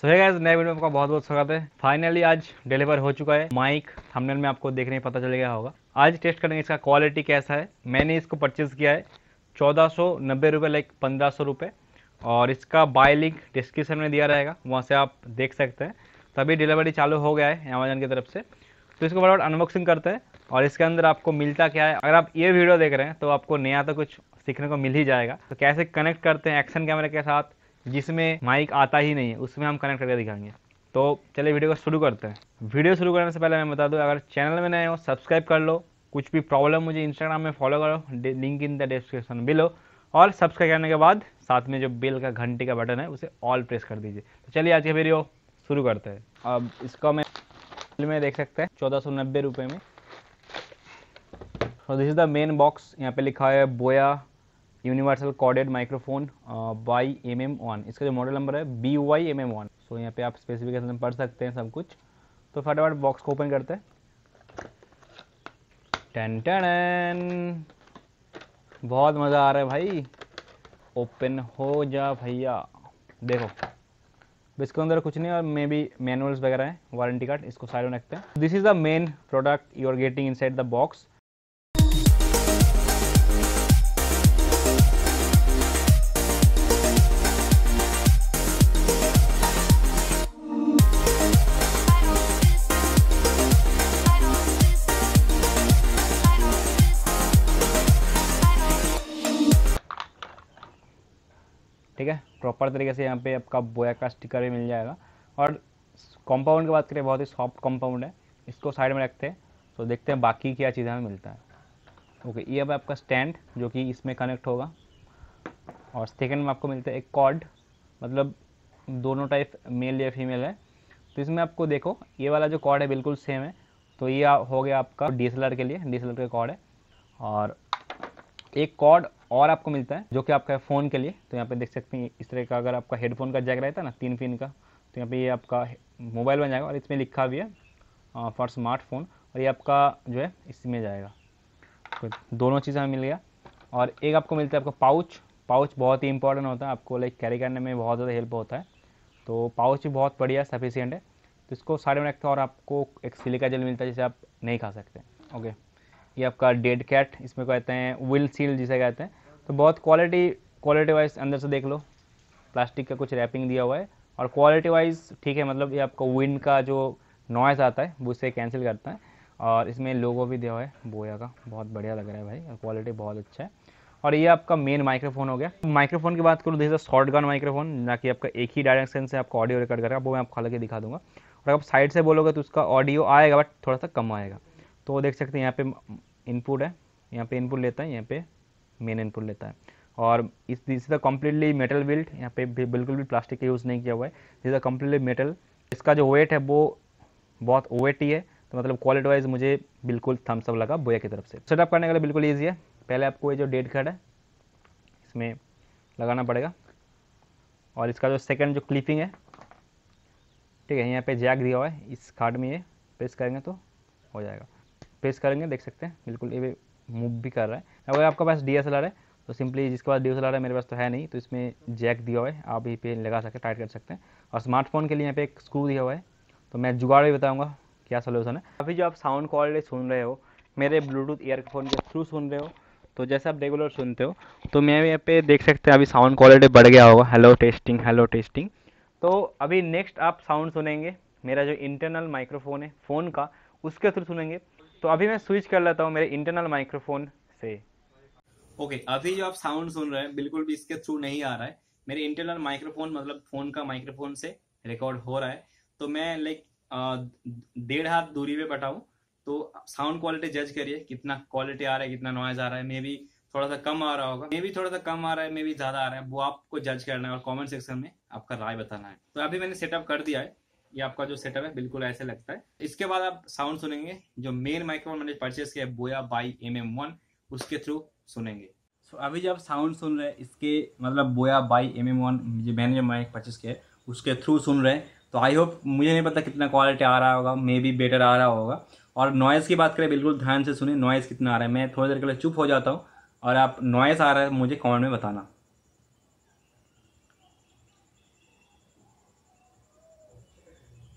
सो है गाइज नए वीडियो में आपका बहुत बहुत स्वागत है फाइनली आज डिलीवर हो चुका है माइक थंबनेल में आपको देखने पता चल गया होगा आज टेस्ट करेंगे इसका क्वालिटी कैसा है मैंने इसको परचेज़ किया है चौदह सौ नब्बे रुपये लाइक पंद्रह सौ रुपये और इसका बाय लिंक डिस्क्रिप्शन में दिया रहेगा वहाँ से आप देख सकते हैं तभी डिलीवरी चालू हो गया है अमेजन की तरफ से तो इसको बड़ा बड़ा अनबॉक्सिंग करते हैं और इसके अंदर आपको मिलता क्या है अगर आप ये वीडियो देख रहे हैं तो आपको नया तो कुछ सीखने को मिल ही जाएगा तो कैसे कनेक्ट करते हैं एक्शन कैमरे के साथ जिसमें माइक आता ही नहीं है उसमें हम कनेक्ट करके दिखाएंगे तो चलिए वीडियो को शुरू करते हैं वीडियो शुरू करने से पहले मैं बता दूँ अगर चैनल में नए हो सब्सक्राइब कर लो कुछ भी प्रॉब्लम मुझे इंस्टाग्राम में फॉलो करो link in the description below और सब्सक्राइब करने के बाद साथ में जो बिल का घंटे का बटन है उसे ऑल प्रेस कर दीजिए तो चलिए आज का वीडियो शुरू करते हैं अब इसका मैं में देख सकते हैं चौदह सौ नब्बे रुपये में और this is the main box यहाँ पे लिखा है Boya universal corded microphone by M M one इसका जो मॉडल नंबर है B Y M M one so यहाँ पे आप स्पेसिफिकेशन पढ़ सकते हैं सब कुछ तो फटाफट बॉक्स को ओपन करते हैं टन टन बहुत मज़ा आ रहा है भाई ओपन हो जा भैया देखो इसके अंदर कुछ नहीं और मे बी मैनुअल्स वगैरह हैं वारंटी कार्ड इसको साइड में रखते हैं this is the main product you are getting inside the box ठीक है प्रॉपर तरीके से यहाँ पे आपका बोया का स्टिकर भी मिल जाएगा और कंपाउंड की बात करें बहुत ही सॉफ्ट कंपाउंड है इसको साइड में रखते हैं तो देखते हैं बाकी क्या चीज़ हमें मिलता है ओके ये अब आपका स्टैंड जो कि इसमें कनेक्ट होगा और सेकेंड में आपको मिलता है एक कॉर्ड मतलब दोनों टाइप मेल या फीमेल है तो इसमें आपको देखो ये वाला जो कॉर्ड है बिल्कुल सेम है तो ये हो गया आपका डी के लिए डी के कॉर्ड है और एक कॉर्ड और आपको मिलता है जो कि आपका है फ़ोन के लिए तो यहाँ पे देख सकते हैं इस तरह का अगर आपका हेडफोन का जैक रहता है ना तीन पिन का तो यहाँ पे ये आपका मोबाइल बन जाएगा और इसमें लिखा भी है फॉर स्मार्टफोन और ये आपका जो है इसमें जाएगा तो दोनों चीज़ें हमें मिल गया और एक आपको मिलता है आपका पाउच पाउच बहुत ही इंपॉर्टेंट होता है आपको लाइक कैरी करने में बहुत ज़्यादा हेल्प होता है तो पाउच भी बहुत बढ़िया सफिशियंट है तो इसको साइड में रखते हैं और आपको एक सिलिका जेल मिलता है जिसे आप नहीं खा सकते ओके ये आपका डेड कैट इसमें कहते हैं विल सील जिसे कहते हैं तो बहुत क्वालिटी क्वालिटी वाइज अंदर से देख लो प्लास्टिक का कुछ रैपिंग दिया हुआ है और क्वालिटी वाइज ठीक है मतलब ये आपका विंड का जो नॉइज़ आता है वो इसे कैंसिल करता है और इसमें लोगो भी दिया हुआ है बोया का बहुत बढ़िया लग रहा है भाई और क्वालिटी बहुत अच्छा है और ये आपका मेन माइक्रोफोन हो गया माइक्रोफोन की बात करूँ जैसे शॉर्ट गन माइक्रोफोन ना कि आपका एक ही डायरेक्शन से आपका ऑडियो रिकॉर्ड करेगा वो मैं आपको हालांकि दिखा दूंगा और आप साइड से बोलोगे तो उसका ऑडियो आएगा बट थोड़ा सा कम आएगा तो देख सकते हैं यहाँ पे इनपुट है यहाँ पे इनपुट लेता है यहाँ पे मेन इनपुट लेता है और इस this is the completely metal built यहाँ पे बिल्कुल भी प्लास्टिक का यूज़ नहीं किया हुआ है this is the completely metal इसका जो वेट है वो बहुत ओवेट ही है तो मतलब क्वालिटी वाइज मुझे बिल्कुल थम्सअप लगा बोया की तरफ से सेटअप करने के लिए बिल्कुल ईजी है पहले आपको ये जो डेट कार्ड है इसमें लगाना पड़ेगा और इसका जो सेकेंड जो क्लिपिंग है ठीक है यहाँ पे जैक दिया हुआ है इस कार्ड में ये प्रेस करेंगे तो हो जाएगा पेश करेंगे देख सकते हैं बिल्कुल ये मूव भी कर रहा है अगर आपके पास डी एस है तो सिंपली जिसके पास डी एस है मेरे पास तो है नहीं तो इसमें जैक दिया हुआ है आप यहीं पे लगा सकते हैं टाइट कर सकते हैं और स्मार्टफोन के लिए यहाँ पे एक स्क्रू दिया हुआ है तो मैं जुगाड़ भी बताऊँगा क्या सोल्यूशन है अभी जो आप साउंड क्वालिटी सुन रहे हो मेरे ब्लूटूथ ईयरफोन के थ्रू सुन रहे हो तो जैसे आप रेगुलर सुनते हो तो मैं यहाँ पे देख सकते हैं अभी साउंड क्वालिटी बढ़ गया होगा हेलो टेस्टिंग हेलो टेस्टिंग तो अभी नेक्स्ट आप साउंड सुनेंगे मेरा जो इंटरनल माइक्रोफोन है फ़ोन का उसके थ्रू सुनेंगे तो अभी मैं स्विच कर लेता हूँ मेरे इंटरनल माइक्रोफोन से ओके okay, अभी जो आप साउंड सुन रहे हैं बिल्कुल भी इसके थ्रू नहीं आ रहा है मेरे इंटरनल माइक्रोफोन मतलब फोन का माइक्रोफोन से रिकॉर्ड हो रहा है तो मैं लाइक डेढ़ हाथ दूरी पे बैठा हूँ तो साउंड क्वालिटी जज करिए कितना क्वालिटी आ रहा है कितना नॉइज आ रहा है मे भी थोड़ा सा कम आ रहा होगा मे भी थोड़ा सा कम आ रहा है मे भी ज्यादा आ रहा है वो आपको जज करना है और कमेंट सेक्शन में आपका राय बताना है तो अभी मैंने सेटअप कर दिया है ये आपका जो सेटअप है बिल्कुल ऐसे लगता है इसके बाद आप साउंड सुनेंगे जो मेन माइक्रोफोन मैंने परचेस किया है Boya by M M one उसके थ्रू सुनेंगे सो so, अभी जब साउंड सुन रहे हैं इसके मतलब बोया बाई एम एम वन जो मैंने जो माइक परचेस किया है उसके थ्रू सुन रहे हैं तो आई होप मुझे नहीं पता कितना क्वालिटी आ रहा होगा मे बी बेटर आ रहा होगा और नॉइज़ की बात करें बिल्कुल ध्यान से सुने नॉइज़ कितना आ रहा है मैं थोड़ी देर के लिए चुप हो जाता हूँ और आप नॉइज़ आ रहा है मुझे कमेंट में बताना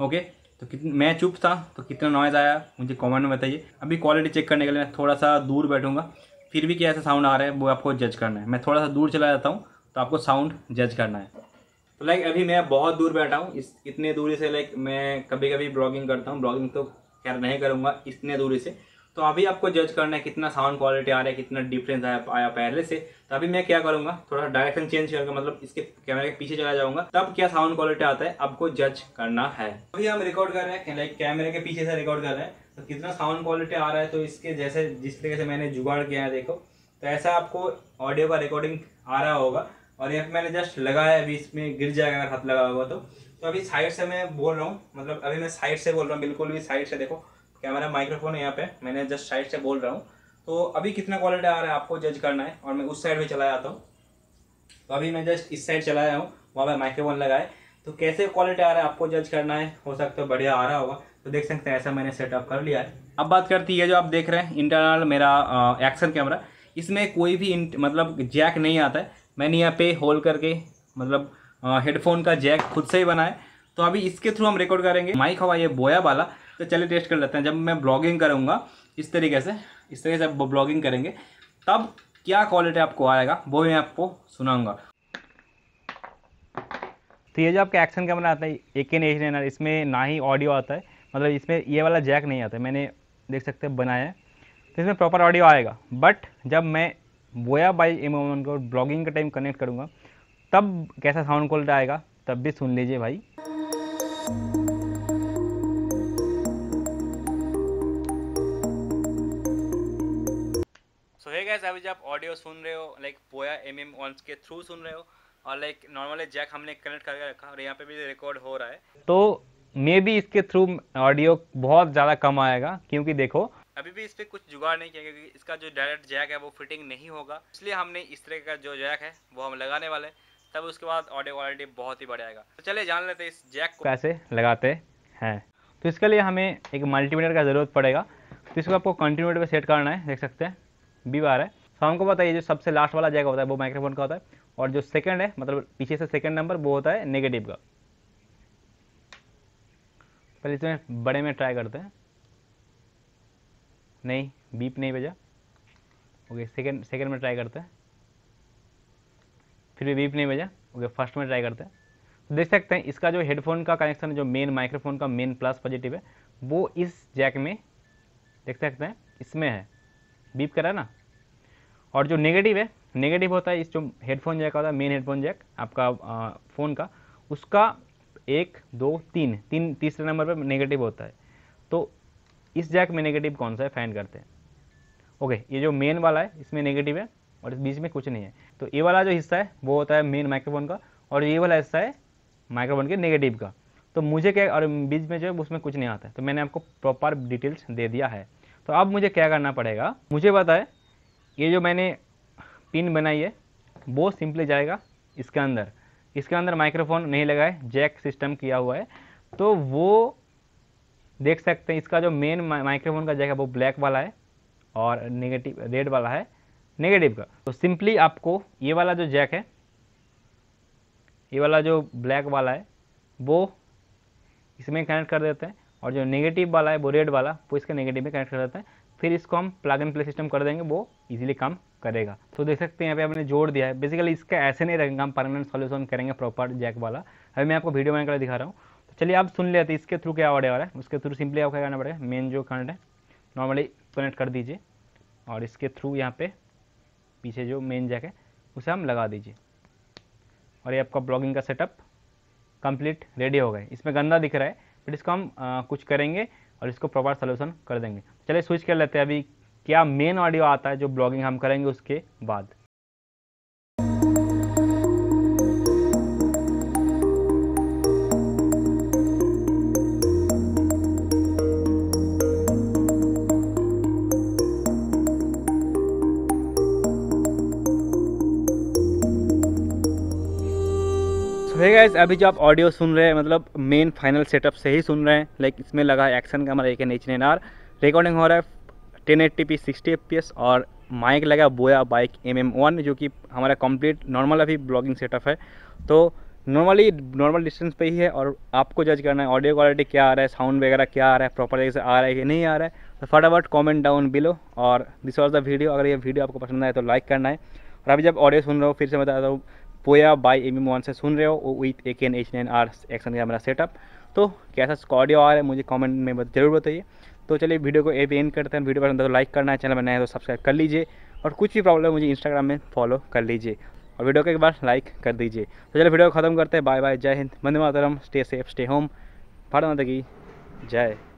ओके तो कितने मैं चुप था तो कितना नॉइज़ आया मुझे कमेंट में बताइए अभी क्वालिटी चेक करने के लिए मैं थोड़ा सा दूर बैठूंगा फिर भी कैसा साउंड आ रहा है वो आपको जज करना है मैं थोड़ा सा दूर चला जाता हूँ तो आपको साउंड जज करना है तो लाइक अभी मैं बहुत दूर बैठा हूँ इस इतने दूरी से लाइक मैं कभी कभी ब्लॉगिंग करता हूँ ब्लॉगिंग तो खैर नहीं करूँगा इतने दूरी से तो अभी आपको जज करना है कितना साउंड क्वालिटी आ रहा है कितना डिफरेंस आया आया पहले से तो अभी मैं क्या करूंगा थोड़ा डायरेक्शन चेंज करके मतलब इसके कैमरे के पीछे चला जाऊंगा तब क्या साउंड क्वालिटी आता है आपको जज करना है अभी हम रिकॉर्ड कर रहे हैं लाइक कैमरे के पीछे से रिकॉर्ड कर रहे हैं तो कितना साउंड क्वालिटी आ रहा है तो इसके जैसे जिस तरीके से मैंने जुगाड़ किया है देखो तो ऐसा आपको ऑडियो का रिकॉर्डिंग आ रहा होगा और ये मैंने जस्ट लगाया है अभी इसमें गिर जाएगा अगर हाथ लगा होगा तो तो अभी साइड से मैं बोल रहा हूँ मतलब अभी मैं साइड से बोल रहा हूँ बिल्कुल भी साइड से देखो कैमरा माइक्रोफोन है यहाँ पे मैंने जस्ट साइड से बोल रहा हूँ तो अभी कितना क्वालिटी आ रहा है आपको जज करना है और मैं उस साइड में चला जाता हूँ तो अभी मैं जस्ट इस साइड चला आया हूँ वहाँ पर माइक्रोफोन लगाए तो कैसे क्वालिटी आ रहा है आपको जज करना है हो सकता है बढ़िया आ रहा होगा तो देख सकते हैं ऐसा मैंने सेटअप कर लिया है अब बात करती है जो आप देख रहे हैं इंटरनल मेरा एक्शन कैमरा इसमें कोई भी मतलब जैक नहीं आता है मैंने यहाँ पे होल करके मतलब हेडफोन का जैक खुद से ही बनाया तो अभी इसके थ्रू हम रिकॉर्ड करेंगे माइक हवा ये बोया वाला तो चलिए टेस्ट कर लेते हैं जब मैं ब्लॉगिंग करूँगा इस तरीके से इस तरीके से ब्लॉगिंग करेंगे तब क्या क्वालिटी आपको आएगा वो मैं आपको सुनाऊँगा तो ये जो आपका एक्शन कैमरा आता है ए के एच एन इसमें ना ही ऑडियो आता है मतलब इसमें ये वाला जैक नहीं आता है मैंने देख सकते हैं बनाया है तो इसमें प्रॉपर ऑडियो आएगा बट जब मैं वोया बाई एम को ब्लॉगिंग का टाइम कनेक्ट करूँगा तब कैसा साउंड क्वालिटी आएगा तब भी सुन लीजिए भाई ऑडियो सुन रहे हो like Boya M M one के थ्रू सुन रहे हो और लाइक नॉर्मली जैक हमने कनेक्ट करके रखा और यहाँ पे भी रिकॉर्ड हो रहा है तो मे बी इसके थ्रू ऑडियो बहुत ज़्यादा कम आएगा क्योंकि देखो अभी भी इस पर कुछ जुगाड़ नहीं किया क्योंकि इसका जो डायरेक्ट जैक है वो फिटिंग नहीं होगा इसलिए हमने इस तरह का जो जैक है वो हम लगाने वाले तब उसके बाद ऑडियो क्वालिटी बहुत ही बढ़ जाएगा तो चलिए जान लेते इस जैक को कैसे लगाते हैं तो इसके लिए हमें एक मल्टीमीटर का ज़रूरत पड़ेगा तो इसको आपको कंटिन्यूटर पर सेट करना है देख सकते हैं बी बार है तो हमको पता है जो सबसे लास्ट वाला जगह होता है वो माइक्रोफोन का होता है और जो सेकंड है मतलब पीछे से सेकंड नंबर वो होता है नेगेटिव का पहले इसमें बड़े में ट्राई करते हैं नहीं बीप नहीं बजा ओके सेकंड सेकंड में ट्राई करते हैं फिर भी बीप नहीं बजा ओके फर्स्ट में ट्राई करते हैं तो देख सकते हैं इसका जो हेडफोन का कनेक्शन जो मेन माइक्रोफोन का मेन प्लस पॉजिटिव है वो इस जैक में देख सकते हैं इसमें है बीप करा ना और जो नेगेटिव है नेगेटिव होता है इस जो हेडफोन जैक होता है मेन हेडफोन जैक आपका फ़ोन का उसका एक दो तीन तीन तीसरे नंबर पर नेगेटिव होता है तो इस जैक में नेगेटिव कौन सा है फाइंड करते हैं ओके ये जो मेन वाला है इसमें नेगेटिव है और इस बीच में कुछ नहीं है तो ये वाला जो हिस्सा है वो होता है मेन माइक्रोफोन का और ये वाला हिस्सा है माइक्रोफोन के नेगेटिव का तो मुझे क्या और बीच में जो है उसमें कुछ नहीं आता है तो मैंने आपको प्रॉपर डिटेल्स दे दिया है तो अब मुझे क्या करना पड़ेगा मुझे बताए ये जो मैंने पिन बनाई है वो सिंपली जाएगा इसके अंदर इसके अंदर माइक्रोफोन नहीं लगा है जैक सिस्टम किया हुआ है तो वो देख सकते हैं इसका जो मेन माइक्रोफोन का जैक है वो ब्लैक वाला है और नेगेटिव रेड वाला है नेगेटिव का तो सिंपली आपको ये वाला जो जैक है ये वाला जो ब्लैक वाला है वो इसमें कनेक्ट कर देते हैं और जो नेगेटिव वाला है वो रेड वाला वो इसके नेगेटिव में कनेक्ट कर देते हैं फिर इसको हम प्लग एंड प्ले सिस्टम कर देंगे वो इजीली काम करेगा तो देख सकते हैं यहाँ पे हमने जोड़ दिया है बेसिकली इसका ऐसे नहीं रहेंगे हम परमानेंट सॉल्यूशन करेंगे प्रॉपर जैक वाला अभी मैं आपको वीडियो बनाकर दिखा रहा हूँ तो चलिए आप सुन लेते हैं इसके थ्रू क्या ऑर्डर आ रहा है उसके थ्रू सिंपली आपको करना पड़ेगा मेन जो कनेक्ट है नॉर्मली कनेक्ट कर दीजिए और इसके थ्रू यहाँ पे पीछे जो मेन जैक है उसे हम लगा दीजिए और ये आपका ब्लॉगिंग का सेटअप कंप्लीट रेडी हो गए इसमें गंदा दिख रहा है बट इसको हम आ, कुछ करेंगे और इसको प्रॉपर सोल्यूशन कर देंगे चलिए स्विच कर लेते हैं अभी क्या मेन ऑडियो आता है जो ब्लॉगिंग हम करेंगे उसके बाद है इस अभी जो आप ऑडियो सुन रहे हैं मतलब मेन फाइनल सेटअप से ही सुन रहे हैं लाइक इसमें लगा है एक्शन कैमरा एक N H N R recording हो रहा है ten eighty P sixty F P S और माइक लगा Boya by M M one जो कि हमारा कंप्लीट नॉर्मल अभी ब्लॉगिंग सेटअप है तो नॉर्मली नॉर्मल डिस्टेंस पे ही है और आपको जज करना है ऑडियो क्वालिटी क्या आ रहा है साउंड वगैरह क्या आ रहा है प्रॉपर तरीके से आ रहा है कि नहीं आ रहा है तो फटाफट कॉमेंट डाउन बिलो और दिस वॉज द वीडियो अगर ये वीडियो आपको पसंद आए तो लाइक करना है और अभी जब ऑडियो सुन रहे हो फिर से बता रहा हूँ पोया बाय एम मोहन से सुन रहे हो with A K N H nine R action का मेरा सेटअप तो कैसा ऑडियो आ रहा है मुझे कमेंट में ज़रूर बताइए तो चलिए वीडियो को ए भी एंड करते हैं वीडियो पसंद तो लाइक करना है चैनल बनाए तो सब्सक्राइब कर लीजिए और कुछ भी प्रॉब्लम मुझे इंस्टाग्राम में फॉलो कर लीजिए और वीडियो को एक बार लाइक कर दीजिए तो चलिए वीडियो को खत्म करते हैं बाय बाय जय हिंद मंद मातरम stay safe stay home Bharat Mata की जय